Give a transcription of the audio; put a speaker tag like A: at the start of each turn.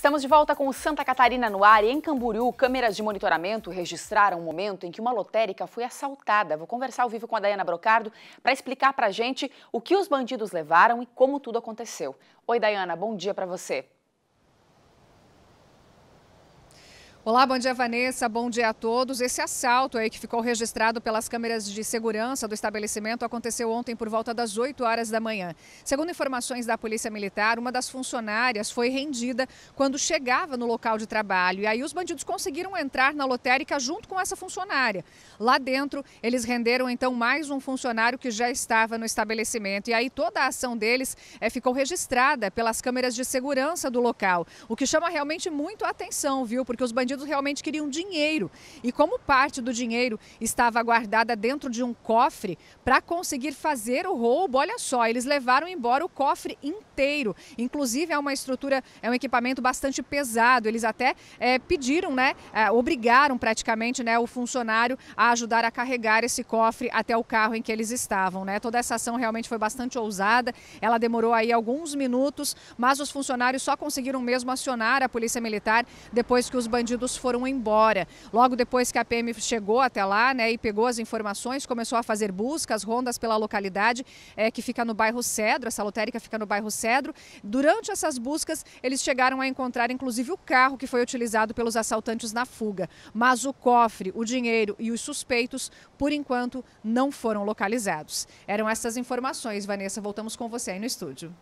A: Estamos de volta com Santa Catarina no ar e em Camboriú, câmeras de monitoramento registraram um momento em que uma lotérica foi assaltada. Vou conversar ao vivo com a Dayana Brocardo para explicar para a gente o que os bandidos levaram e como tudo aconteceu. Oi, Dayana, bom dia para você.
B: Olá, bom dia Vanessa, bom dia a todos. Esse assalto aí que ficou registrado pelas câmeras de segurança do estabelecimento aconteceu ontem por volta das 8 horas da manhã. Segundo informações da Polícia Militar, uma das funcionárias foi rendida quando chegava no local de trabalho. E aí os bandidos conseguiram entrar na lotérica junto com essa funcionária. Lá dentro, eles renderam então mais um funcionário que já estava no estabelecimento. E aí toda a ação deles é, ficou registrada pelas câmeras de segurança do local. O que chama realmente muito a atenção, viu? Porque os bandidos bandidos realmente queriam dinheiro. E como parte do dinheiro estava guardada dentro de um cofre, para conseguir fazer o roubo, olha só, eles levaram embora o cofre inteiro. Inclusive, é uma estrutura, é um equipamento bastante pesado. Eles até é, pediram, né? É, obrigaram praticamente né, o funcionário a ajudar a carregar esse cofre até o carro em que eles estavam. Né? Toda essa ação realmente foi bastante ousada. Ela demorou aí alguns minutos, mas os funcionários só conseguiram mesmo acionar a polícia militar depois que os bandidos detidos foram embora. Logo depois que a PM chegou até lá né, e pegou as informações, começou a fazer buscas, rondas pela localidade é, que fica no bairro Cedro, essa lotérica fica no bairro Cedro. Durante essas buscas, eles chegaram a encontrar inclusive o carro que foi utilizado pelos assaltantes na fuga. Mas o cofre, o dinheiro e os suspeitos, por enquanto, não foram localizados. Eram essas informações, Vanessa. Voltamos com você aí no estúdio.